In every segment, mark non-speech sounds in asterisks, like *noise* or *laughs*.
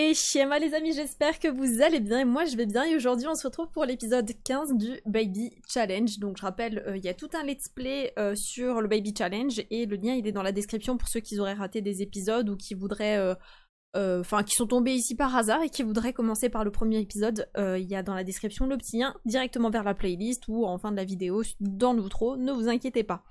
Et Shema les amis, j'espère que vous allez bien et moi je vais bien et aujourd'hui on se retrouve pour l'épisode 15 du Baby Challenge. Donc je rappelle, euh, il y a tout un let's play euh, sur le Baby Challenge et le lien il est dans la description pour ceux qui auraient raté des épisodes ou qui voudraient... Euh, enfin, qui sont tombés ici par hasard et qui voudraient commencer par le premier épisode, il y a dans la description le petit lien directement vers la playlist ou en fin de la vidéo dans l'outro, ne vous inquiétez pas.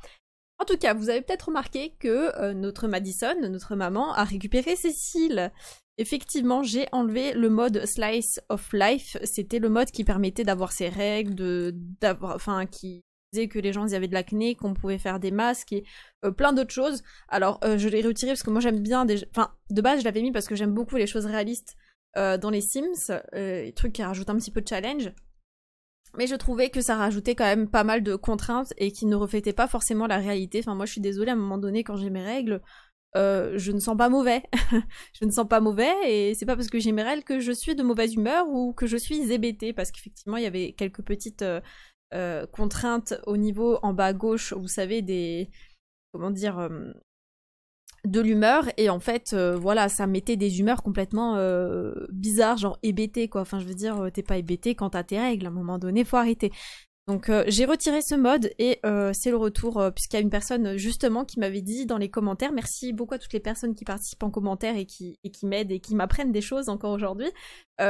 En tout cas, vous avez peut-être remarqué que notre Madison, notre maman, a récupéré Cécile. Effectivement, j'ai enlevé le mode Slice of Life. C'était le mode qui permettait d'avoir ses règles, de, d'avoir, enfin, qui disait que les gens avaient de l'acné, qu'on pouvait faire des masques et euh, plein d'autres choses. Alors, euh, je l'ai retiré parce que moi j'aime bien des, enfin, de base je l'avais mis parce que j'aime beaucoup les choses réalistes euh, dans les Sims, les trucs qui rajoutent un petit peu de challenge. Mais je trouvais que ça rajoutait quand même pas mal de contraintes et qui ne reflétait pas forcément la réalité. Enfin, moi je suis désolée à un moment donné quand j'ai mes règles. Euh, je ne sens pas mauvais. *laughs* je ne sens pas mauvais et c'est pas parce que j'ai mes règles que je suis de mauvaise humeur ou que je suis hébétée parce qu'effectivement il y avait quelques petites euh, euh, contraintes au niveau en bas à gauche, vous savez, des. Comment dire de l'humeur et en fait voilà ça mettait des humeurs complètement bizarres genre hébété quoi enfin je veux dire t'es pas hébété quand t'as tes règles à un moment donné faut arrêter donc euh, j'ai retiré ce mode et euh, c'est le retour euh, puisqu'il y a une personne justement qui m'avait dit dans les commentaires, merci beaucoup à toutes les personnes qui participent en commentaire et qui, m'aident et qui m'apprennent des choses encore aujourd'hui.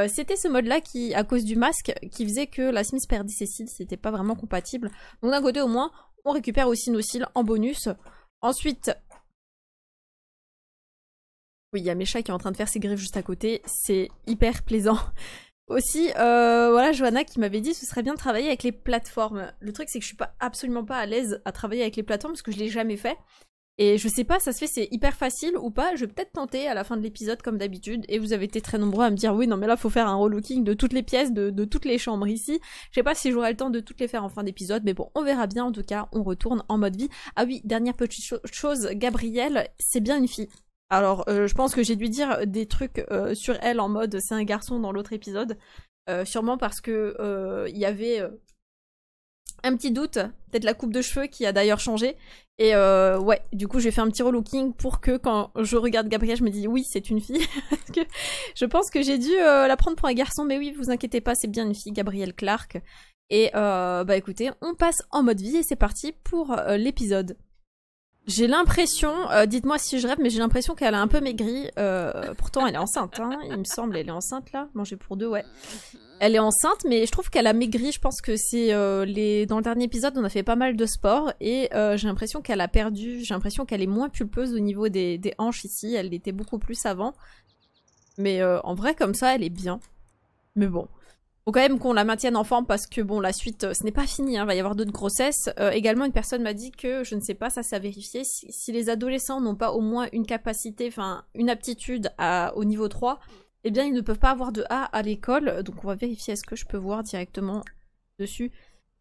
c'était ce mode-là qui, à cause du masque, qui faisait que la Smith perdit ses cils, c'était pas vraiment compatible. Donc d'un côté au moins, on récupère aussi nos cils en bonus. Ensuite... Oui, il y a mes qui est en train de faire ses griffes juste à côté, c'est hyper plaisant. Aussi, euh, voilà, Johanna qui m'avait dit ce serait bien de travailler avec les plateformes. Le truc, c'est que je suis pas absolument pas à l'aise à travailler avec les plateformes parce que je l'ai jamais fait. Et je sais pas, ça se fait, c'est hyper facile ou pas. Je vais peut-être tenter à la fin de l'épisode comme d'habitude. Et vous avez été très nombreux à me dire oui, non mais là faut faire un relooking de toutes les pièces, de, toutes les chambres ici. Je sais pas si j'aurai le temps de toutes les faire en fin d'épisode, mais bon, on verra bien. En tout cas, on retourne en mode vie. Ah oui, dernière petite chose, Gabrielle, c'est bien une fille. Alors, euh, je pense que j'ai dû dire des trucs euh, sur elle en mode c'est un garçon dans l'autre épisode. Euh, sûrement parce que il y avait un petit doute, peut-être la coupe de cheveux qui a d'ailleurs changé. Et ouais, du coup, j'ai fait un petit relooking pour que quand je regarde Gabriel, je me dis oui, c'est une fille. *laughs* que je pense que j'ai dû la prendre pour un garçon, mais oui, vous inquiétez pas, c'est bien une fille, Gabrielle Clark. Et bah écoutez, on passe en mode vie et c'est parti pour l'épisode. J'ai l'impression, euh, dites-moi si je rêve, mais j'ai l'impression qu'elle a un peu maigri. Euh, pourtant, elle est enceinte, hein. il me semble. Elle est enceinte là. Manger pour deux, ouais. Elle est enceinte, mais je trouve qu'elle a maigri. Je pense que c'est euh, les. Dans le dernier épisode, on a fait pas mal de sport et j'ai l'impression qu'elle a perdu. J'ai l'impression qu'elle est moins pulpeuse au niveau des, des hanches ici. Elle était beaucoup plus avant. Mais en vrai, comme ça, elle est bien. Mais bon quand même qu'on la maintienne en forme parce que bon, la suite, euh, ce n'est pas fini, il hein, va y avoir d'autres grossesses. Euh, également, une personne m'a dit que, je ne sais pas, ça c'est à vérifier, si, les adolescents n'ont pas au moins une capacité, enfin une aptitude à, au niveau 3, eh bien ils ne peuvent pas avoir de A à l'école. Donc on va vérifier, est-ce que je peux voir directement dessus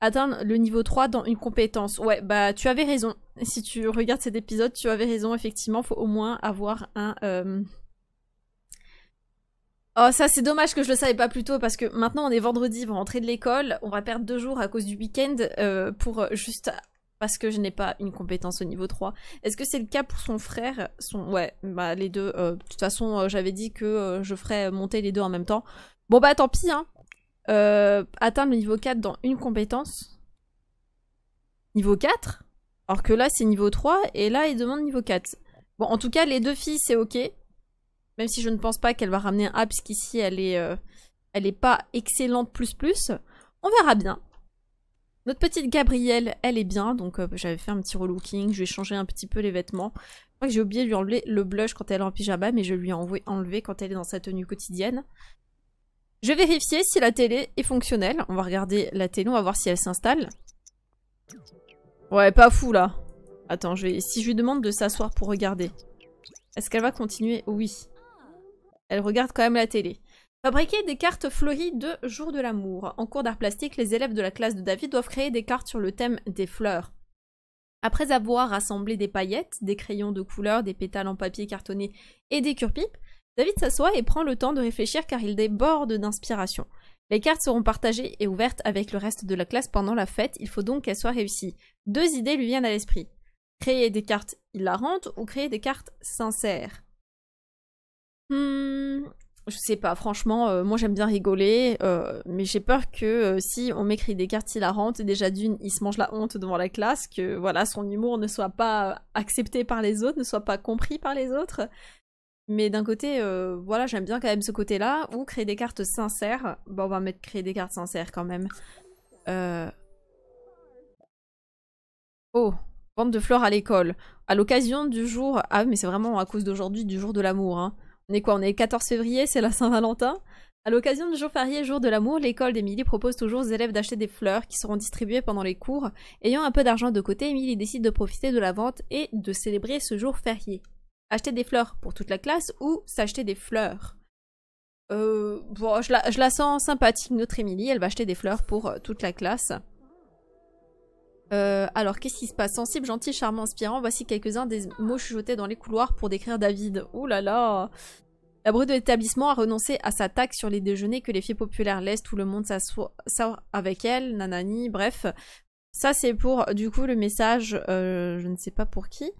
atteindre le niveau 3 dans une compétence. Ouais, bah tu avais raison. Si tu regardes cet épisode, tu avais raison, effectivement, faut au moins avoir un... Euh, Oh, ça, c'est dommage que je le savais pas plus tôt parce que maintenant on est vendredi, ils vont rentrer de l'école. On va perdre deux jours à cause du week-end euh, pour euh, juste parce que je n'ai pas une compétence au niveau 3. Est-ce que c'est le cas pour son frère son... Ouais, bah les deux. Euh, de toute façon, j'avais dit que je ferais monter les deux en même temps. Bon, bah tant pis, hein. atteindre le niveau 4 dans une compétence. Niveau 4 Alors que là, c'est niveau 3 et là, il demande niveau 4. Bon, en tout cas, les deux filles, c'est ok même si je ne pense pas qu'elle va ramener un A, puisqu'ici elle est, euh, elle est pas excellente plus plus. On verra bien. Notre petite Gabrielle, elle est bien, donc euh, j'avais fait un petit relooking, je vais changer un petit peu les vêtements. Je crois que j'ai oublié de lui enlever le blush quand elle est en pyjama, mais je lui ai enlevé quand elle est dans sa tenue quotidienne. Je vais vérifier si la télé est fonctionnelle. On va regarder la télé, on va voir si elle s'installe. Ouais, pas fou là. Attends, je vais... si je lui demande de s'asseoir pour regarder, est-ce qu'elle va continuer Oui. Elle regarde quand même la télé. Fabriquer des cartes fleuries de Jour de l'amour. En cours d'art plastique, les élèves de la classe de David doivent créer des cartes sur le thème des fleurs. Après avoir rassemblé des paillettes, des crayons de couleur, des pétales en papier cartonné et des cure-pipes, David s'assoit et prend le temps de réfléchir car il déborde d'inspiration. Les cartes seront partagées et ouvertes avec le reste de la classe pendant la fête, il faut donc qu'elles soient réussies. Deux idées lui viennent à l'esprit. Créer des cartes hilarantes ou créer des cartes sincères hmm, Je sais pas, franchement, euh, moi j'aime bien rigoler, euh, mais j'ai peur que euh, si on m'écrit des cartes hilarantes, déjà d'une, il se mange la honte devant la classe, que voilà, son humour ne soit pas accepté par les autres, ne soit pas compris par les autres. Mais d'un côté, voilà, j'aime bien quand même ce côté-là, ou créer des cartes sincères. Bon, on va mettre créer des cartes sincères quand même. Oh, vente de fleurs à l'école. À l'occasion du jour... Ah mais c'est vraiment à cause d'aujourd'hui, du jour de l'amour. Hein. On est quoi On est le 14 février, c'est la Saint-Valentin. À l'occasion du jour férié Jour de l'amour, l'école d'Émilie propose toujours aux élèves d'acheter des fleurs qui seront distribuées pendant les cours. Ayant un peu d'argent de côté, Émilie décide de profiter de la vente et de célébrer ce jour férié. Acheter des fleurs pour toute la classe ou s'acheter des fleurs euh, bon, je la, je la, sens sympathique, notre Émilie, elle va acheter des fleurs pour euh, toute la classe. Euh, alors, qu'est-ce qui se passe Sensible, gentil, charmant, inspirant. Voici quelques-uns des mots chuchotés dans les couloirs pour décrire David. Ouh là là La brute de l'établissement a renoncé à sa taxe sur les déjeuners que les filles populaires laissent. Tout le monde s'assoit avec elle, nanani, bref. Ça, c'est pour, du coup, le message, euh, je ne sais pas pour qui.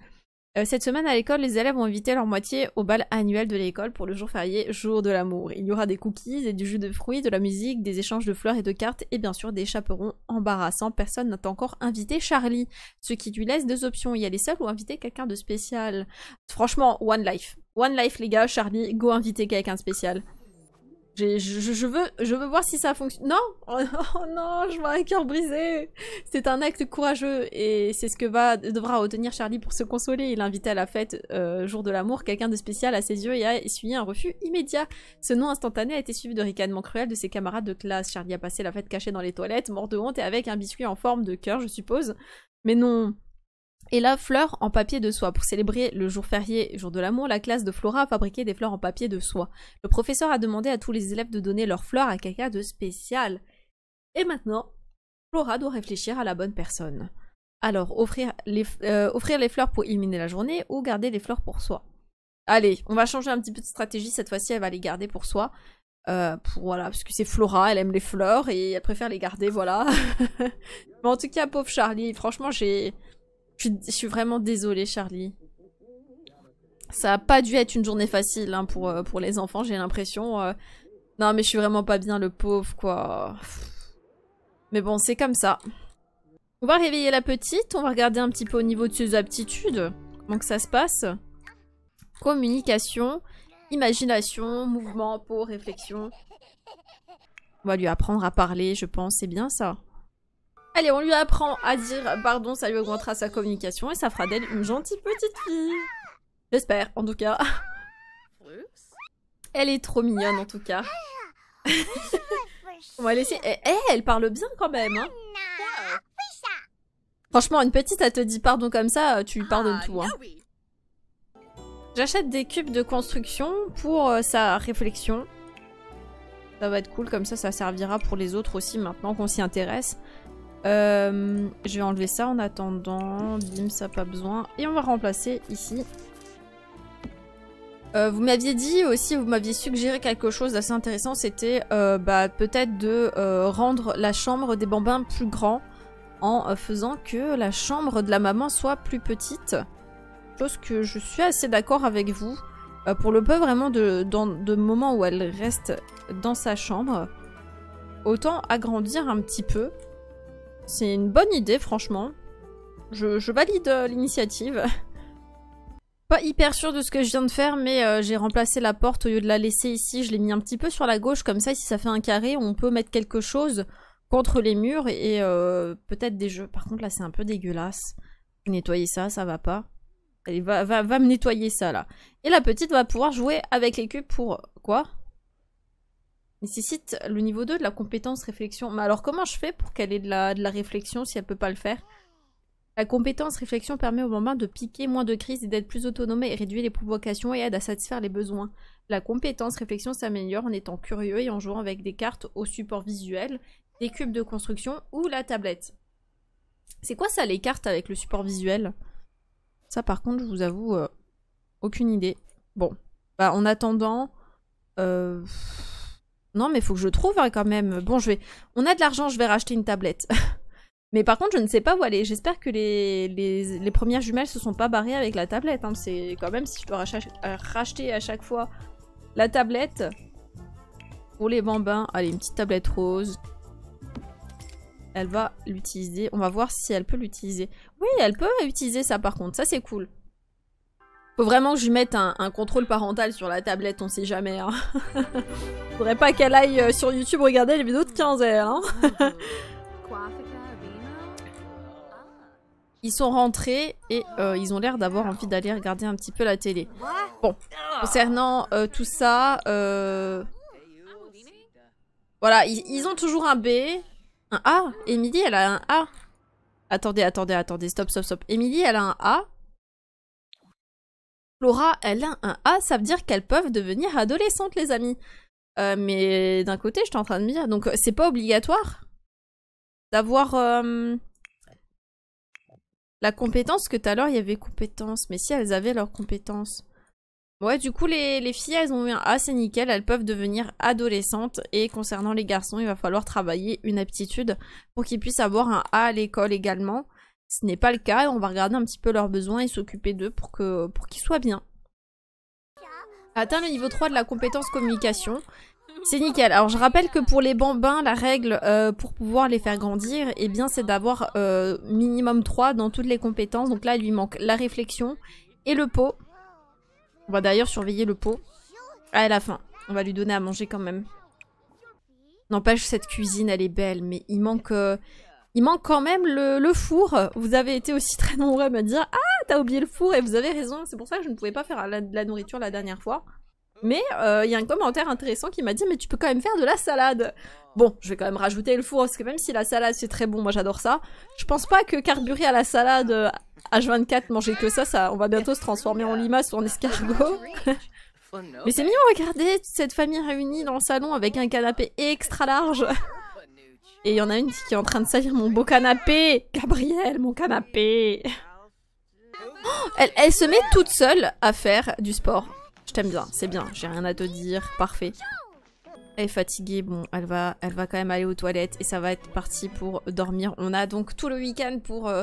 Euh, cette semaine à l'école, les élèves ont invité leur moitié au bal annuel de l'école pour le jour férié Jour de l'amour. Il y aura des cookies et du jus de fruits, de la musique, des échanges de fleurs et de cartes et bien sûr des chaperons embarrassants. Personne n'a encore invité Charlie, ce qui lui laisse deux options, y aller seul ou inviter quelqu'un de spécial. Franchement, one life. One life les gars, Charlie, go inviter quelqu'un de spécial. Je, veux, je veux voir si ça fonctionne. Non *laughs* oh, oh, non, je vois un cœur brisé C'est un acte courageux et c'est ce que va, devra retenir Charlie pour se consoler. Il invitait à la fête euh, Jour de l'amour quelqu'un de spécial à ses yeux et a essuyé un refus immédiat. Ce nom instantané a été suivi de ricanements cruels de ses camarades de classe. Charlie a passé la fête cachée dans les toilettes, mort de honte et avec un biscuit en forme de cœur, je suppose. Mais non, et là, fleurs en papier de soie. Pour célébrer le jour férié, jour de l'amour, la classe de Flora a fabriqué des fleurs en papier de soie. Le professeur a demandé à tous les élèves de donner leurs fleurs à quelqu'un de spécial. Et maintenant, Flora doit réfléchir à la bonne personne. Alors, offrir les, euh, fleurs pour illuminer la journée ou garder les fleurs pour soi Allez, on va changer un petit peu de stratégie. Cette fois-ci, elle va les garder pour soi. Euh, pour, voilà, parce que c'est Flora, elle aime les fleurs et elle préfère les garder, voilà. *laughs* Mais en tout cas, pauvre Charlie, franchement, j'ai... Je suis vraiment désolée, Charlie. Ça a pas dû être une journée facile hein, pour, euh, pour les enfants, j'ai l'impression. Euh. Non, mais je suis vraiment pas bien, le pauvre, quoi. Mais bon, c'est comme ça. On va réveiller la petite, on va regarder un petit peu au niveau de ses aptitudes. Comment que ça se passe Communication, imagination, mouvement, peau, réflexion. On va lui apprendre à parler, je pense, c'est bien ça. Allez, on lui apprend à dire pardon, ça lui augmentera sa communication et ça fera d'elle une gentille petite fille. J'espère, en tout cas. Elle est trop mignonne, en tout cas. *laughs* on va laisser... Eh, eh, elle parle bien quand même. Hein. Franchement, une petite, elle te dit pardon comme ça, euh, tu lui pardonnes tout. Hein. J'achète des cubes de construction pour euh, sa réflexion. Ça va être cool, comme ça, ça servira pour les autres aussi maintenant qu'on s'y intéresse. Euh, je vais enlever ça en attendant. Bim, ça pas besoin. Et on va remplacer ici. Euh, vous m'aviez dit aussi, vous m'aviez suggéré quelque chose d'assez intéressant, c'était euh, bah, peut-être de rendre la chambre des bambins plus grand en faisant que la chambre de la maman soit plus petite. Chose que je suis assez d'accord avec vous. pour le peu vraiment de, dans, où elle reste dans sa chambre, autant agrandir un petit peu. C'est une bonne idée, franchement. Je, valide euh, l'initiative. *laughs* Pas hyper sûr de ce que je viens de faire, mais euh, j'ai remplacé la porte au lieu de la laisser ici. Je l'ai mis un petit peu sur la gauche, comme ça, si ça fait un carré, on peut mettre quelque chose contre les murs et euh, peut-être des jeux. Par contre, là, c'est un peu dégueulasse. Nettoyer ça, ça va pas. Allez, va, va me nettoyer ça, là. Et la petite va pouvoir jouer avec les cubes pour... Quoi Nécessite le niveau 2 de la compétence réflexion. Mais alors comment je fais pour qu'elle ait de la, de la réflexion si elle peut pas le faire la compétence réflexion permet au bambin de piquer moins de crises et d'être plus autonome et réduire les provocations et aide à satisfaire les besoins. La compétence réflexion s'améliore en étant curieux et en jouant avec des cartes au support visuel, des cubes de construction ou la tablette. C'est quoi ça les cartes avec le support visuel Ça par contre je vous avoue euh, aucune idée. Bon, bah en attendant... Euh... Non, mais faut que je trouve hein, quand même. Bon, je vais. On a de l'argent, je vais racheter une tablette. *laughs* mais par contre, je ne sais pas où aller. J'espère que les, les, premières jumelles se sont pas barrées avec la tablette. Hein. C'est quand même si je dois racheter à chaque fois la tablette. Pour les bambins, allez, une petite tablette rose. Elle va l'utiliser. On va voir si elle peut l'utiliser. Oui, elle peut utiliser ça par contre. Ça, c'est cool. Faut vraiment que je lui mette un, contrôle parental sur la tablette, on sait jamais. Hein. *laughs* Faudrait pas qu'elle aille euh, sur YouTube regarder les vidéos de 15 h hein. ah, *laughs* bah, ah. ils sont rentrés et euh, ils ont l'air d'avoir envie d'aller regarder un petit peu la télé. Bon, concernant euh, tout ça, voilà, ils, ils ont toujours un B, un A. Emily, elle a un A. Attendez, attendez, attendez, stop, stop, stop. Emily, elle a un A. Laura, elle a un A, ça veut dire qu'elles peuvent devenir adolescentes, les amis. Euh, mais d'un côté, suis en train de me dire, donc euh, c'est pas obligatoire d'avoir euh, la compétence que tout à l'heure il y avait compétence, mais si elles avaient leurs compétences. Ouais, du coup, les, les filles, elles ont eu un A, c'est nickel, elles peuvent devenir adolescentes. Et concernant les garçons, il va falloir travailler une aptitude pour qu'ils puissent avoir un A à l'école également. Ce n'est pas le cas et on va regarder un petit peu leurs besoins et s'occuper d'eux pour qu'ils pour soient bien. Atteint le niveau 3 de la compétence communication, c'est nickel. Alors je rappelle que pour les bambins, la règle euh, pour pouvoir les faire grandir, eh bien c'est d'avoir euh, minimum 3 dans toutes les compétences. Donc là, il lui manque la réflexion et le pot. On va d'ailleurs surveiller le pot. Ah, à la fin. On va lui donner à manger quand même. N'empêche, cette cuisine, elle est belle, mais il manque... Euh, il manque quand même le, four. Vous avez été aussi *laughs* très nombreux à me dire Ah, t'as oublié le four et vous avez raison, c'est pour ça que je ne pouvais pas faire la, de la nourriture la dernière fois. Mais euh, il y a un commentaire intéressant qui m'a dit Mais tu peux quand même faire de la salade Bon, je vais quand même rajouter le four parce que même si la salade c'est très bon, moi j'adore ça. Je pense pas que carburer à la salade H24, euh, manger que ça, ça on va bientôt se transformer en limace ou en escargot. *laughs* Mais c'est mignon, regardez toute cette famille réunie dans le salon avec un canapé extra large. Et il y en a une qui est en train de salir mon beau canapé. Gabriel, mon canapé. Oh, elle, se met toute seule à faire du sport. Je t'aime bien, c'est bien, j'ai rien à te dire, parfait. Elle est fatiguée, bon, elle va, elle va quand même aller aux toilettes et ça va être parti pour dormir. On a donc tout le week-end pour euh,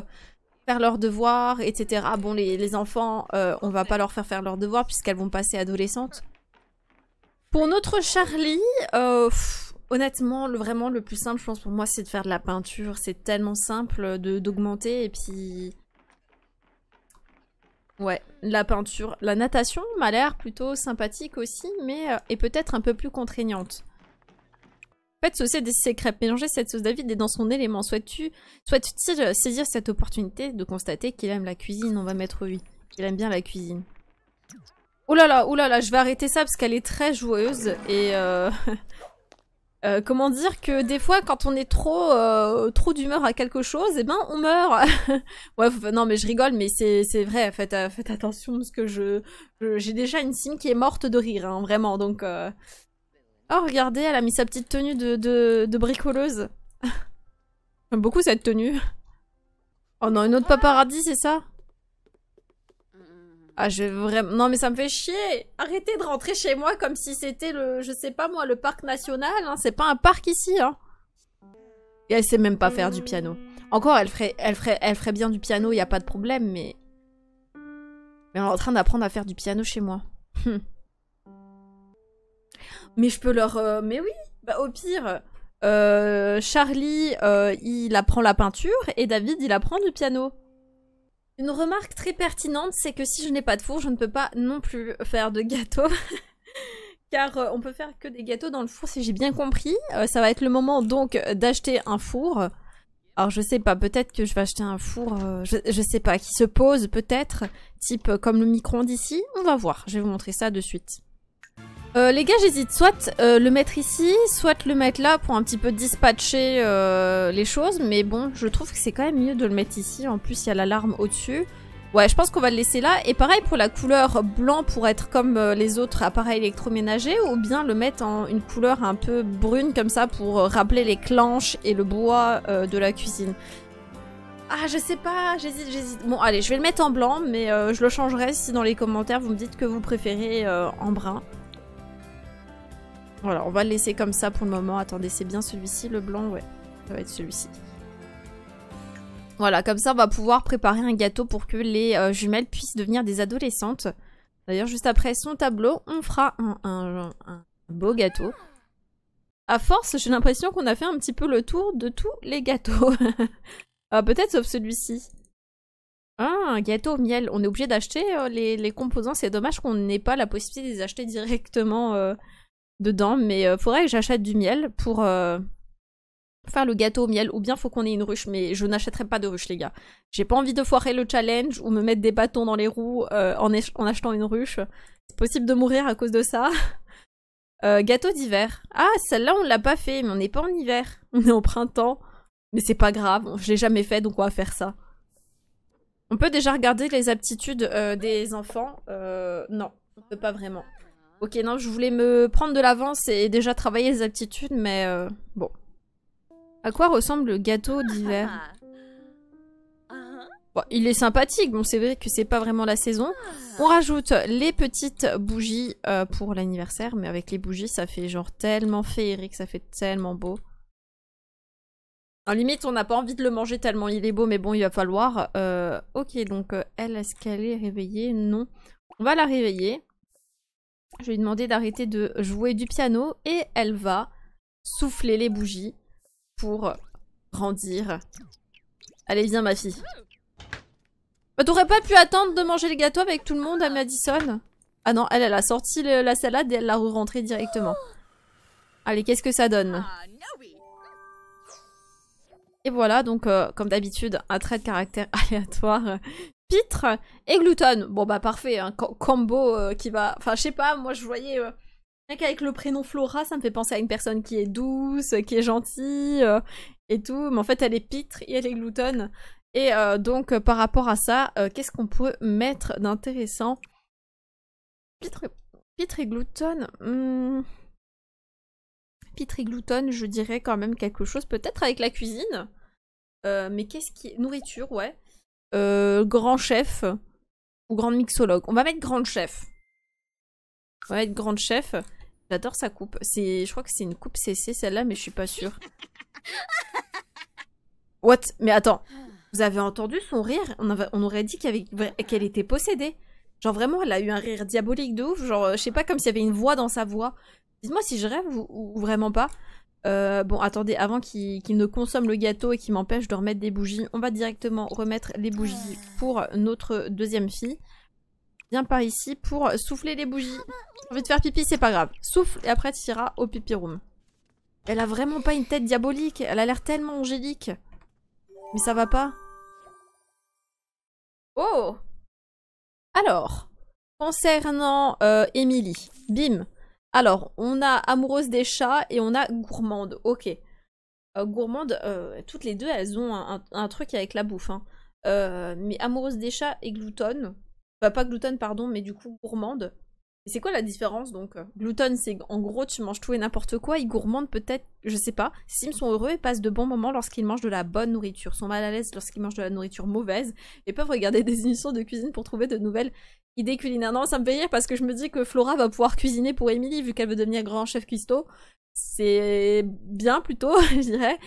faire leurs devoirs, etc. Bon, les, enfants, euh, on va pas leur faire faire leurs devoirs puisqu'elles vont passer adolescentes. Pour notre Charlie, euh, Honnêtement, vraiment le plus simple, je pense pour moi, c'est de faire de la peinture. C'est tellement simple d'augmenter et puis. Ouais, la peinture, la natation m'a l'air plutôt sympathique aussi, mais est euh, peut-être un peu plus contraignante. En fait, saucer des crêpes, mélanger cette sauce David est dans son élément. Souhaites-tu, t euh, saisir cette opportunité de constater qu'il aime la cuisine On va mettre lui. qu'il aime bien la cuisine. Oh là là, oh là là, je vais arrêter ça parce qu'elle est très joueuse et euh, *laughs* Euh, comment dire que des fois quand on est trop euh, trop d'humeur à quelque chose, eh ben on meurt. *laughs* ouais, non mais je rigole, mais c'est c'est vrai. Faites euh, faites attention parce que je j'ai déjà une sim qui est morte de rire, hein, vraiment. Donc oh regardez, elle a mis sa petite tenue de de, de bricoleuse. *laughs* J'aime beaucoup cette tenue. Oh non, une autre ah. paparazzi, c'est ça ah, je vais vraiment... Non, mais ça me fait chier Arrêtez de rentrer chez moi comme si c'était le... Je sais pas moi, le parc national, hein. C'est pas un parc ici, hein. Et elle sait même pas faire du piano. Encore, elle ferait, elle ferait, elle ferait bien du piano, y a pas de problème, mais... Mais on est en train d'apprendre à faire du piano chez moi. Hum. mais je peux leur... Euh, mais oui bah, Au pire, euh, Charlie, euh, il apprend la peinture, et David, il apprend du piano. Une remarque très pertinente, c'est que si je n'ai pas de four, je ne peux pas non plus faire de gâteau. *laughs* Car euh, on peut faire que des gâteaux dans le four, si j'ai bien compris. Euh, ça va être le moment donc d'acheter un four. Alors je sais pas, peut-être que je vais acheter un four, euh, je, je, sais pas, qui se pose peut-être, type comme le micro-ondes ici. On va voir, je vais vous montrer ça de suite. Euh, les gars, j'hésite. Soit euh, le mettre ici, soit le mettre là pour un petit peu dispatcher euh, les choses. Mais bon, je trouve que c'est quand même mieux de le mettre ici. En plus, il y a l'alarme au-dessus. Ouais, je pense qu'on va le laisser là. Et pareil pour la couleur blanc pour être comme les autres appareils électroménagers. Ou bien le mettre en une couleur un peu brune comme ça pour rappeler les clanches et le bois de la cuisine. Ah, je sais pas, j'hésite, j'hésite. Bon, allez, je vais le mettre en blanc, mais je le changerai si dans les commentaires vous me dites que vous préférez en brun. Voilà, on va le laisser comme ça pour le moment. Attendez, c'est bien celui-ci, le blanc Ouais, ça va être celui-ci. Voilà, comme ça, on va pouvoir préparer un gâteau pour que les euh, jumelles puissent devenir des adolescentes. D'ailleurs, juste après son tableau, on fera un, beau gâteau. À force, j'ai l'impression qu'on a fait un petit peu le tour de tous les gâteaux. *laughs* Ah, peut-être sauf celui-ci. Ah, un gâteau au miel. On est obligé d'acheter euh, les, composants. C'est dommage qu'on n'ait pas la possibilité de les acheter directement euh, dedans, mais euh, faudrait que j'achète du miel pour euh, faire le gâteau au miel, ou bien faut qu'on ait une ruche, mais je n'achèterai pas de ruche, les gars. J'ai pas envie de foirer le challenge ou me mettre des bâtons dans les roues euh, en, achetant une ruche. C'est possible de mourir à cause de ça. *laughs* gâteau d'hiver. Ah, celle-là, on l'a pas fait, mais on n'est pas en hiver. *laughs* On est en printemps. Mais c'est pas grave, je l'ai jamais fait, donc on va faire ça. On peut déjà regarder les aptitudes des enfants Non, on peut pas vraiment. Ok, non, je voulais me prendre de l'avance et déjà travailler les aptitudes, mais euh, bon. À quoi ressemble le gâteau d'hiver il est sympathique, bon c'est vrai que c'est pas vraiment la saison. On rajoute les petites bougies euh, pour l'anniversaire, mais avec les bougies ça fait genre tellement féerique, ça fait tellement beau. En limite on n'a pas envie de le manger tellement il est beau, mais bon il va falloir. Euh, ok donc elle, est-ce qu'elle est réveillée Non. On va la réveiller. Je vais lui demander d'arrêter de jouer du piano et elle va souffler les bougies pour grandir. Allez, viens ma fille. Bah, t'aurais pas pu attendre de manger les gâteaux avec tout le monde à Madison Ah non, elle, elle a sorti la salade et elle l'a re-rentrée directement. Allez, qu'est-ce que ça donne Et voilà, donc euh, comme d'habitude, un trait de caractère *laughs* aléatoire pitre et Glouton, Bon bah parfait, un hein. combo euh, qui va... Enfin je sais pas, moi je voyais... Euh, rien avec le prénom Flora, ça me fait penser à une personne qui est douce, euh, qui est gentille et tout, mais en fait elle est pitre et elle est gloutonne. Et donc par rapport à ça, qu'est-ce qu'on peut mettre d'intéressant pitre, pitre, et gloutonne. Hmm. Pitre et gloutonne, je dirais quand même quelque chose, peut-être avec la cuisine. mais qu'est-ce qui nourriture, ouais. Euh, grand chef ou grande mixologue. On va mettre grande chef. On va mettre grande chef. J'adore sa coupe. Je crois que c'est une coupe CC celle-là, mais je suis pas sûre. *laughs* What Mais attends, vous avez entendu son rire on, aurait dit qu'elle était possédée. Genre vraiment, elle a eu un rire diabolique de ouf. Genre, euh, je sais pas, comme s'il y avait une voix dans sa voix. Dites-moi si je rêve ou vraiment pas. Euh, bon, attendez, avant qu'il ne consomme le gâteau et qu'il m'empêche de remettre des bougies, on va directement remettre les bougies pour notre deuxième fille. Viens par ici pour souffler les bougies. J'ai envie de faire pipi, c'est pas grave. Souffle et après tu iras au pipi room. Elle a vraiment pas une tête diabolique, elle a l'air tellement angélique. Mais ça va pas. Oh Alors, concernant Emily. Euh, bim, alors, on a amoureuse des chats et on a gourmande. Ok. Euh, gourmande, euh, toutes les deux, elles ont un, truc avec la bouffe. Hein. Euh, mais amoureuse des chats et gloutonne. Enfin, bah, pas gloutonne, pardon, mais du coup gourmande c'est quoi la différence donc euh, Gluten, c'est en gros tu manges tout et n'importe quoi, ils gourmandent peut-être, je sais pas. Sims sont heureux et passent de bons moments lorsqu'ils mangent de la bonne nourriture, sont mal à l'aise lorsqu'ils mangent de la nourriture mauvaise et peuvent regarder des émissions de cuisine pour trouver de nouvelles idées culinaires. Non, ça me fait rire parce que je me dis que Flora va pouvoir cuisiner pour Emily vu qu'elle veut devenir grand chef cuistot. C'est bien plutôt, *laughs* je dirais.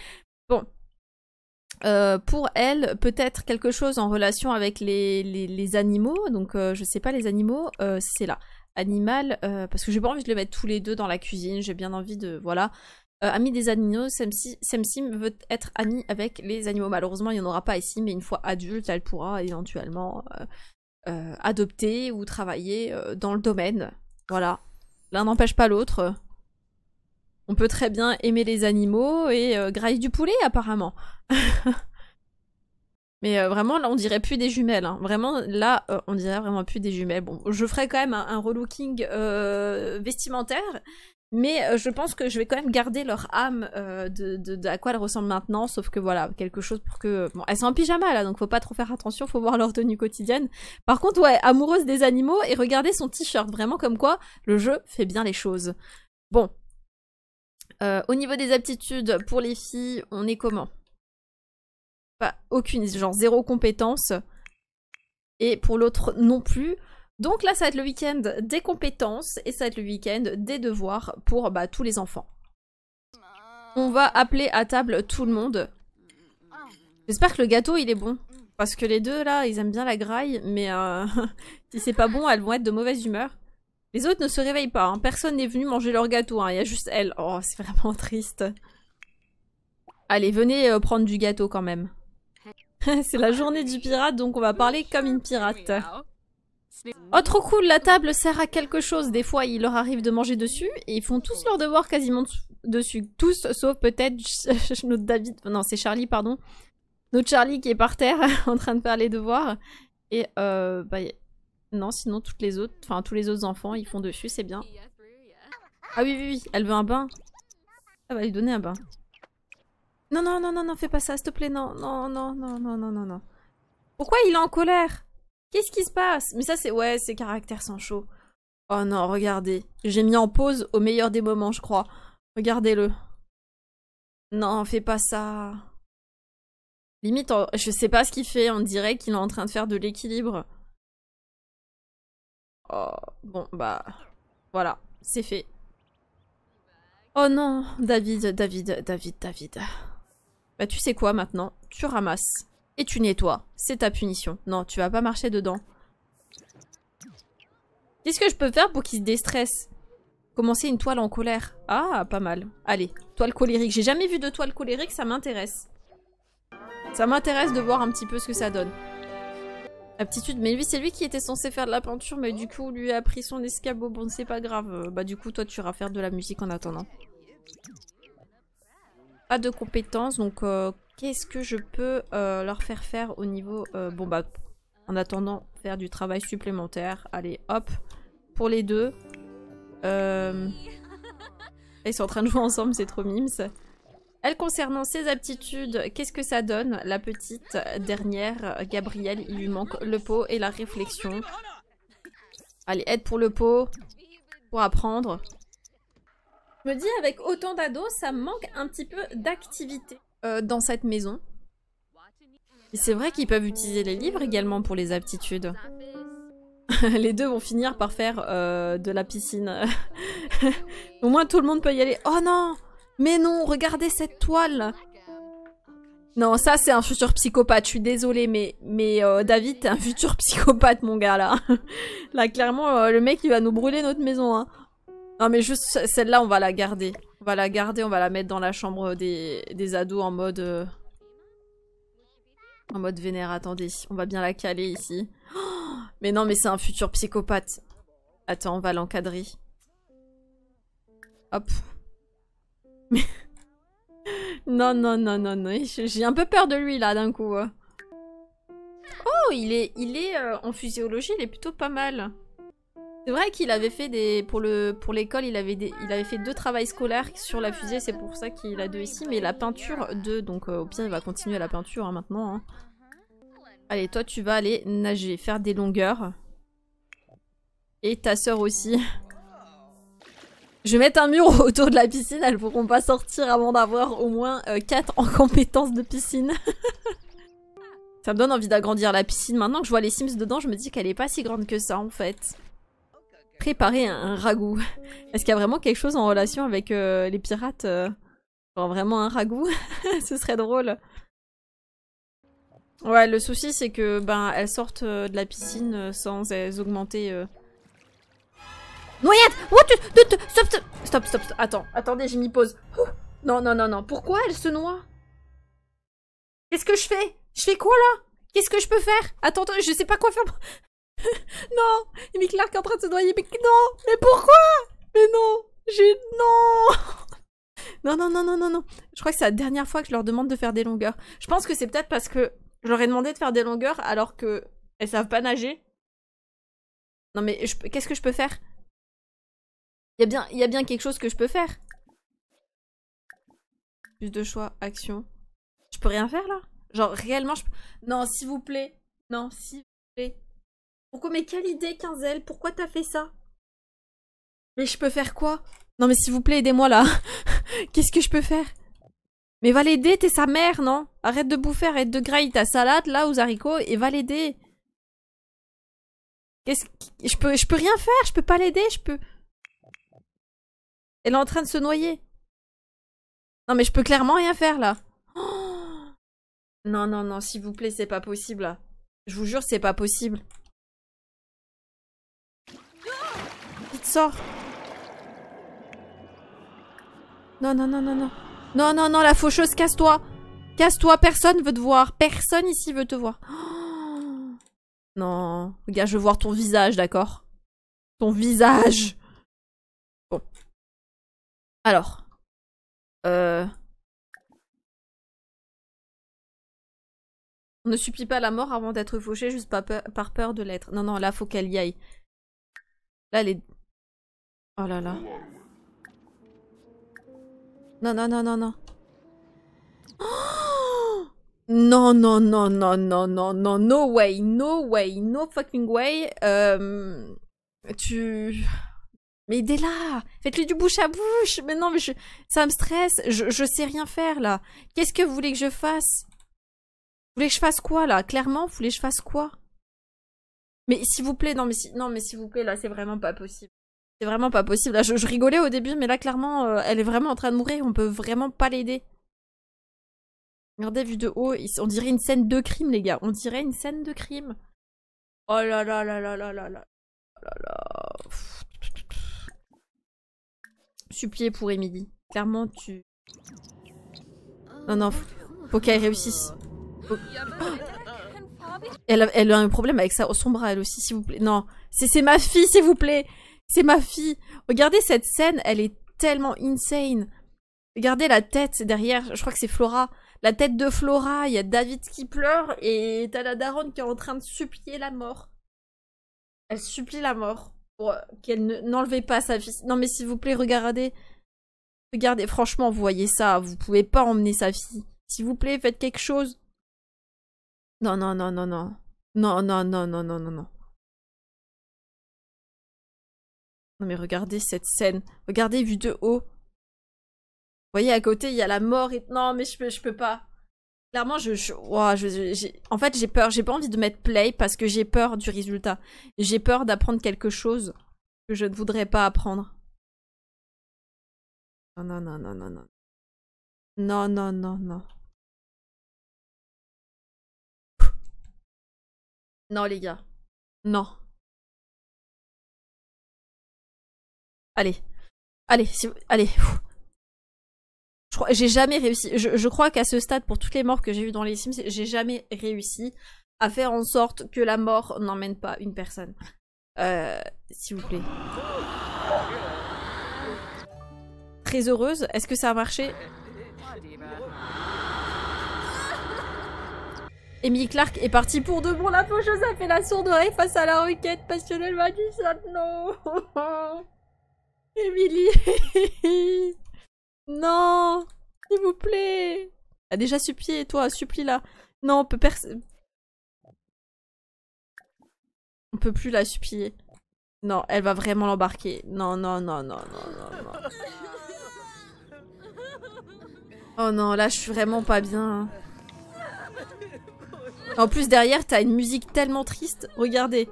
Bon, euh, pour elle, peut-être quelque chose en relation avec les, les, animaux, donc euh, je sais pas les animaux, c'est là animal, euh, parce que j'ai pas envie de les mettre tous les deux dans la cuisine, j'ai bien envie de... Voilà. Euh, ami des animaux, Semsim sim veut être amie avec les animaux. Malheureusement, il n'y en aura pas ici, mais une fois adulte, elle pourra éventuellement euh, adopter ou travailler dans le domaine. Voilà. L'un n'empêche pas l'autre. On peut très bien aimer les animaux et grailler du poulet, apparemment. *laughs* Mais euh, vraiment, là, on dirait plus des jumelles. Hein. Vraiment, là, euh, on dirait vraiment plus des jumelles. Bon, je ferai quand même un, relooking euh, vestimentaire, mais je pense que je vais quand même garder leur âme de, à quoi elles ressemblent maintenant, sauf que voilà, quelque chose pour que... Bon, elles sont en pyjama, là, donc faut pas trop faire attention, faut voir leur tenue quotidienne. Par contre, ouais, amoureuse des animaux, et regardez son t-shirt, vraiment comme quoi le jeu fait bien les choses. Bon. au niveau des aptitudes, pour les filles, on est comment pas aucune, genre zéro compétence. Et pour l'autre non plus. Donc là, ça va être le week-end des compétences et ça va être le week-end des devoirs pour bah, tous les enfants. On va appeler à table tout le monde. J'espère que le gâteau, il est bon. Parce que les deux, là, ils aiment bien la graille, mais euh, *laughs* si c'est pas bon, elles vont être de mauvaise humeur. Les autres ne se réveillent pas, hein. personne n'est venu manger leur gâteau, hein. il y a juste elle. Oh, c'est vraiment *laughs* triste. Allez, venez euh, prendre du gâteau quand même. *laughs* C'est la journée du pirate, donc on va parler comme une pirate. Oh trop cool, la table sert à quelque chose. Des fois, il leur arrive de manger dessus et ils font tous leurs devoirs quasiment dessus. Tous, sauf peut-être *laughs* notre David... Non, c'est Charlie, pardon. Notre Charlie qui est par terre *laughs* en train de faire les devoirs. Et euh, bah, non, sinon toutes les autres, enfin tous les autres enfants, ils font dessus, c'est bien. Ah oui, oui, oui, elle veut un bain. Ah bah, elle va lui donner un bain. Non, non, non, non, non, fais pas ça, s'il te plaît, non, non, non, non, non, non, non, non. Pourquoi il est en colère Qu'est-ce qui se passe Mais ça, c'est... Ouais, ses caractères sont chauds. Oh non, regardez. J'ai mis en pause au meilleur des moments, je crois. Regardez-le. Non, fais pas ça. Limite, je sais pas ce qu'il fait. On dirait qu'il est en train de faire de l'équilibre. Oh, bon, bah... Voilà, c'est fait. Oh non, David, David, David, David. Bah tu sais quoi maintenant Tu ramasses. Et tu nettoies. C'est ta punition. Non, tu vas pas marcher dedans. Qu'est-ce que je peux faire pour qu'il se déstresse Commencer une toile en colère. Ah, pas mal. Allez, toile colérique. J'ai jamais vu de toile colérique, ça m'intéresse. Ça m'intéresse de voir un petit peu ce que ça donne. Aptitude, mais lui c'est lui qui était censé faire de la peinture, mais du coup lui a pris son escabeau, bon c'est pas grave. Bah du coup toi tu iras faire de la musique en attendant pas de compétences, donc euh, qu'est-ce que je peux euh, leur faire faire au niveau... Euh, bon bah, en attendant, faire du travail supplémentaire. Allez, hop, pour les deux. Ils sont en train de jouer ensemble, c'est trop mimes. Elle concernant ses aptitudes, qu'est-ce que ça donne La petite dernière, Gabrielle, il lui manque le pot et la réflexion. Allez, aide pour le pot, pour apprendre. Je me dis, avec autant d'ados, ça manque un petit peu d'activité euh, dans cette maison. c'est vrai qu'ils peuvent utiliser les livres également pour les aptitudes. *laughs* les deux vont finir par faire euh, de la piscine. *laughs* Au moins tout le monde peut y aller. Oh non Mais non, regardez cette toile non, ça c'est un futur psychopathe, je suis désolée, mais, mais euh, David, t'es un futur *laughs* psychopathe, mon gars, là. là, clairement, le mec, il va nous brûler notre maison, hein. Non mais juste celle-là on va la garder. On va la garder, on va la mettre dans la chambre des, ados en mode... Euh, en mode vénère, attendez. On va bien la caler ici. *gasps* mais non mais c'est un futur psychopathe. Attends, on va l'encadrer. Hop. *laughs* non, non, non, non, non. J'ai un peu peur de lui là d'un coup. Hein. Oh, il est, il est euh, en physiologie, il est plutôt pas mal. C'est vrai qu'il avait fait des pour le pour l'école, il avait il avait fait deux travaux scolaires sur la fusée, c'est pour ça qu'il a deux ici, mais la peinture deux, donc euh, au pire il va continuer la peinture hein, maintenant. Hein. Allez, toi tu vas aller nager, faire des longueurs. Et ta sœur aussi. Je vais mettre un mur *laughs* autour de la piscine, elles pourront pas sortir avant d'avoir au moins 4 euh, en compétences de piscine. *laughs* ça me donne envie d'agrandir la piscine. Maintenant que je vois les Sims dedans, je me dis qu'elle est pas si grande que ça en fait préparer un, ragoût. *laughs* Est-ce qu'il y a vraiment quelque chose en relation avec euh, les pirates euh, genre Vraiment un ragoût *laughs* Ce serait drôle. Ouais, le souci c'est que ben elles sortent euh, de la piscine sans elles augmenter. Noyade What stop, stop, stop, Attends, attendez, j'ai m'y pause. non, non, non, non. Pourquoi elles se noient Qu'est-ce que je fais Je fais quoi là Qu'est-ce que je peux faire Attends, je sais pas quoi faire. *laughs* non il Clark est en train de se noyer. Mais non Mais pourquoi Mais non J'ai... Non *laughs* Non, non, non, non, non, non. Je crois que c'est la dernière fois que je leur demande de faire des longueurs. Je pense que c'est peut-être parce que je leur ai demandé de faire des longueurs alors que elles savent pas nager. Non mais qu'est-ce que je peux faire Il y, a bien... y a bien quelque chose que je peux faire. Plus de choix, action. Je peux rien faire là Genre réellement je... Non s'il vous plaît. Non s'il vous plaît mais quelle idée, Quinzel Pourquoi t'as fait ça Mais je peux faire quoi Non mais s'il vous plaît, aidez-moi là. *laughs* Qu'est-ce que je peux faire Mais va l'aider, t'es sa mère, non Arrête de bouffer, arrête de grailler ta salade là aux haricots et va l'aider. Qu'est-ce que... je peux je peux rien faire, je peux pas l'aider, je peux Elle est en train de se noyer. Non mais je peux clairement rien faire là. *gasps* non non non, s'il vous plaît, c'est pas possible là. Je vous jure, c'est pas possible. sors. Non, non, non, non, non. Non, non, non, la faucheuse, casse-toi. Casse-toi, personne veut te voir. Personne ici veut te voir. *gasps* Non. Regarde, je veux voir ton visage, d'accord Ton visage. Bon. Alors. Euh... On ne supplie pas la mort avant d'être fauché juste par peur, par peur de l'être. Non, non, là, faut qu'elle y aille. Là, elle est... Oh là là. Non, non, non, non, non. Oh non, non, non, non, non, non, non, no way, no way, no fucking way. Euh, tu... Mais dès là, faites-le du bouche à bouche. Mais non, mais je, ça me stresse. Je, je sais rien faire là. Qu'est-ce que vous voulez que je fasse Vous voulez que je fasse quoi là Clairement, vous voulez que je fasse quoi Mais s'il vous plaît, non, mais non, mais s'il vous plaît, là, c'est vraiment pas possible. C'est vraiment pas possible. Là, je, rigolais au début, mais là, clairement, euh, elle est vraiment en train de mourir. On peut vraiment pas l'aider. Regardez, vu de haut, on dirait une scène de crime, les gars. On dirait une scène de crime. Oh là là là là là là là oh là là. Supplier pour Emily. Clairement, tu. Non, non, faut, qu'elle réussisse. *gasps* Elle, a, elle a un problème avec ça, son bras, elle aussi, s'il vous plaît. Non, c'est ma fille, s'il vous plaît. C'est ma fille. Regardez cette scène, elle est tellement insane. Regardez la tête derrière, je crois que c'est Flora. La tête de Flora, il y a David qui pleure et t'as la daronne qui est en train de supplier la mort. Elle supplie la mort pour qu'elle n'enlevait pas sa fille. Non mais s'il vous plaît, regardez. Regardez, franchement, vous voyez ça, vous pouvez pas emmener sa fille. S'il vous plaît, faites quelque chose. Non, non, non, non, non. Non, non, non, non, non, non, non. Non mais regardez cette scène. Regardez vue de haut. Vous voyez à côté, il y a la mort et... Non mais je peux, je peux pas. Clairement, je, je, je en fait, j'ai peur. J'ai pas envie de mettre play parce que j'ai peur du résultat. J'ai peur d'apprendre quelque chose que je ne voudrais pas apprendre. Non, non, non, non, non, non. Non, non, non, non. Non, les gars. Non. Allez. Allez, allez. Je crois, j'ai jamais réussi. Je, crois qu'à ce stade, pour toutes les morts que j'ai eues dans les Sims, j'ai jamais réussi à faire en sorte que la mort n'emmène pas une personne. Euh, s'il vous plaît. Très heureuse. Est-ce que ça a marché Emily Clark est partie pour de bon. La faucheuse a fait la sourde oreille face à la requête passionnelle ça, non *laughs* Émilie *laughs* Non S'il vous plaît a ah, Déjà supplié, toi, supplie-la. Non, on peut On peut plus la supplier. Non, elle va vraiment l'embarquer. Non, non, non, non, non, non, non. Oh non, là, je suis vraiment pas bien. Hein. En plus, derrière, t'as une musique tellement triste. Regardez.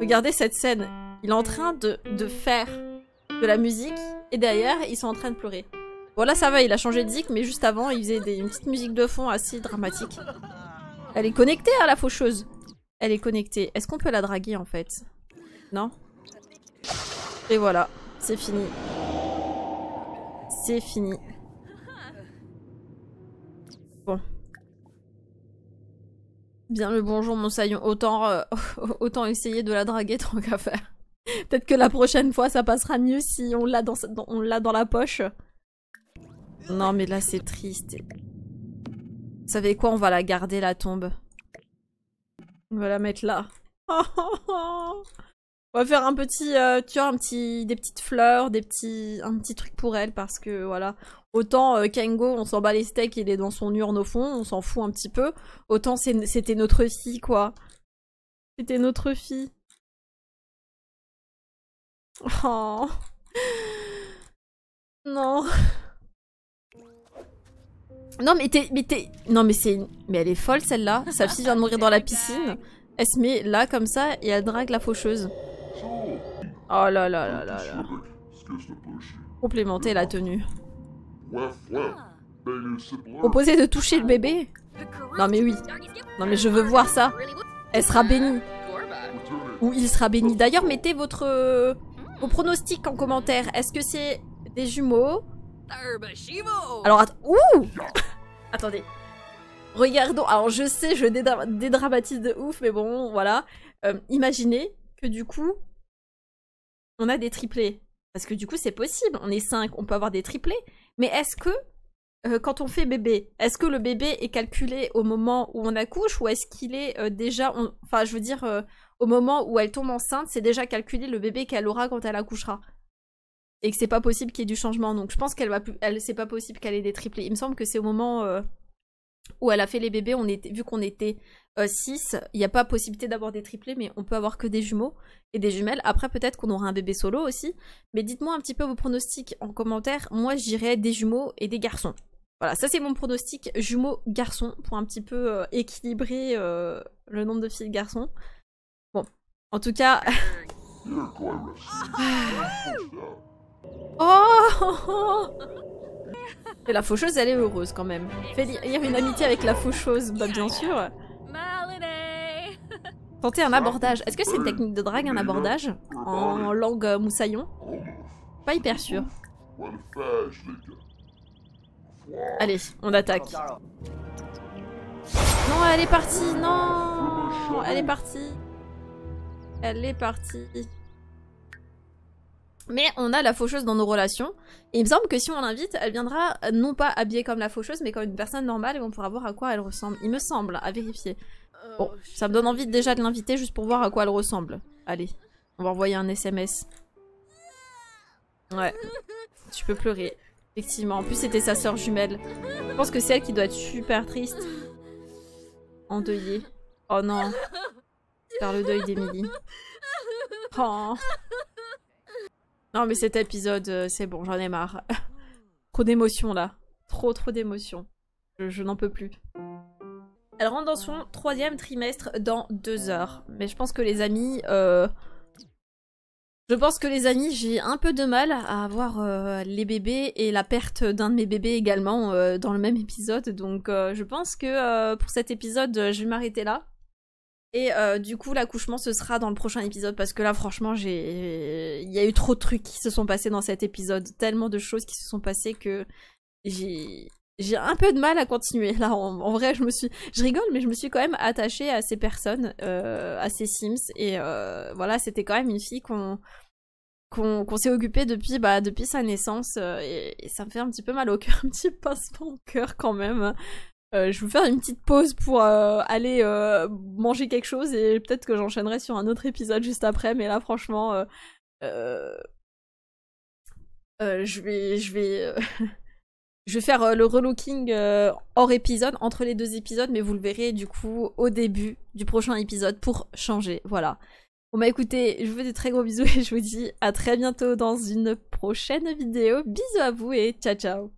Regardez cette scène. Il est en train de, faire de la musique et derrière, ils sont en train de pleurer. Bon là ça va, il a changé de zik, mais juste avant, il faisait des, une petite musique de fond assez dramatique. Elle est connectée à la faucheuse. Elle est connectée. Est-ce qu'on peut la draguer en fait Non Et voilà, c'est fini. C'est fini. Bon. Bien le bonjour mon saillon, autant, euh, *laughs* autant essayer de la draguer tant qu'à faire. Peut-être que la prochaine fois, ça passera mieux si on l'a dans, on l'a dans la poche. Non, mais là, c'est triste. Vous savez quoi On va la garder, la tombe. On va la mettre là. *laughs* On va faire un petit, euh, tu vois, un petit, des petites fleurs, des petits, un petit truc pour elle parce que voilà. Autant Kango, euh, Kengo, on s'en bat les steaks, il est dans son urne au fond, on s'en fout un petit peu. Autant c'était notre fille, quoi. C'était notre fille. Oh. Non. Non mais t'es... Mais t'es... Non mais c'est... Mais elle est folle celle-là. Sa fille vient de mourir dans la piscine. Elle se met là comme ça et elle drague la faucheuse. Oh là là là là là. Complémenter la tenue. Proposer de toucher le bébé Non mais oui. Non mais je veux voir ça. Elle sera bénie. Ou il sera béni. D'ailleurs, mettez votre vos pronostics en commentaire, est-ce que c'est des jumeaux Alors Ouh *laughs* Attendez. Regardons. Alors je sais, je dédramatise de ouf, mais bon, voilà. Euh, imaginez que du coup, on a des triplés. Parce que du coup, c'est possible. On est cinq, on peut avoir des triplés. Mais est-ce que, euh, quand on fait bébé, est-ce que le bébé est calculé au moment où on accouche ou est-ce qu'il est, euh, déjà. Enfin, je veux dire, au moment où elle tombe enceinte, c'est déjà calculé le bébé qu'elle aura quand elle accouchera. Et que c'est pas possible qu'il y ait du changement. Donc je pense qu'elle va plus. Elle, c'est pas possible qu'elle ait des triplés. Il me semble que c'est au moment euh, où elle a fait les bébés, on était, vu qu'on était 6, euh, il n'y a pas possibilité d'avoir des triplés, mais on peut avoir que des jumeaux et des jumelles. Après, peut-être qu'on aura un bébé solo aussi. Mais dites-moi un petit peu vos pronostics en commentaire. Moi, j'irais des jumeaux et des garçons. Voilà, ça c'est mon pronostic jumeaux-garçons pour un petit peu euh, équilibrer le nombre de filles-garçons. En tout cas... *laughs* oh Et la faucheuse, elle est heureuse quand même. Fait lire une amitié avec la faucheuse, bah bien sûr. Tenter un abordage. Est-ce que c'est une technique de drague, un abordage En langue euh, moussaillon Pas hyper sûr. Allez, on attaque. Non, elle est partie, non Elle est partie. Elle est partie. Mais on a la faucheuse dans nos relations. Et il me semble que si on l'invite, elle viendra non pas habillée comme la faucheuse, mais comme une personne normale et on pourra voir à quoi elle ressemble. Il me semble, à vérifier. Bon, euh, ça me donne envie déjà de l'inviter juste pour voir à quoi elle ressemble. Allez, on va envoyer un SMS. Ouais, tu peux pleurer. Effectivement, en plus c'était sa sœur jumelle. Je pense que c'est elle qui doit être super triste. Endeuillée. Oh non par le deuil d'Emily. Oh. Non mais cet épisode, euh, c'est bon, j'en ai marre. *laughs* trop d'émotions là. Trop trop d'émotions. Je, n'en peux plus. Elle rentre dans son troisième trimestre dans deux heures. Mais je pense que les amis... Euh, je pense que les amis, j'ai un peu de mal à avoir euh, les bébés et la perte d'un de mes bébés également dans le même épisode. Donc je pense que pour cet épisode, je vais m'arrêter là. Et euh, du coup, l'accouchement, ce sera dans le prochain épisode parce que là, franchement, j'ai, il y a eu trop de trucs qui se sont passés dans cet épisode, tellement de choses qui se sont passées que j'ai, j'ai un peu de mal à continuer. Là, en... vrai, je me suis, je rigole, mais je me suis quand même attachée à ces personnes, euh, à ces Sims, et euh, voilà, c'était quand même une fille qu'on qu'on s'est occupée depuis, bah, depuis sa naissance. et, et, ça me fait un petit peu mal au cœur, *laughs* un petit pincement au cœur quand même. Euh, je vais vous faire une petite pause pour euh, aller euh, manger quelque chose et peut-être que j'enchaînerai sur un autre épisode juste après. Mais là, franchement, je vais, je vais, *laughs* je vais faire le relooking hors épisode entre les deux épisodes, mais vous le verrez du coup au début du prochain épisode pour changer. Voilà. Bon bah écoutez, je vous fais des très gros bisous *laughs* et je vous dis à très bientôt dans une prochaine vidéo. Bisous à vous et ciao ciao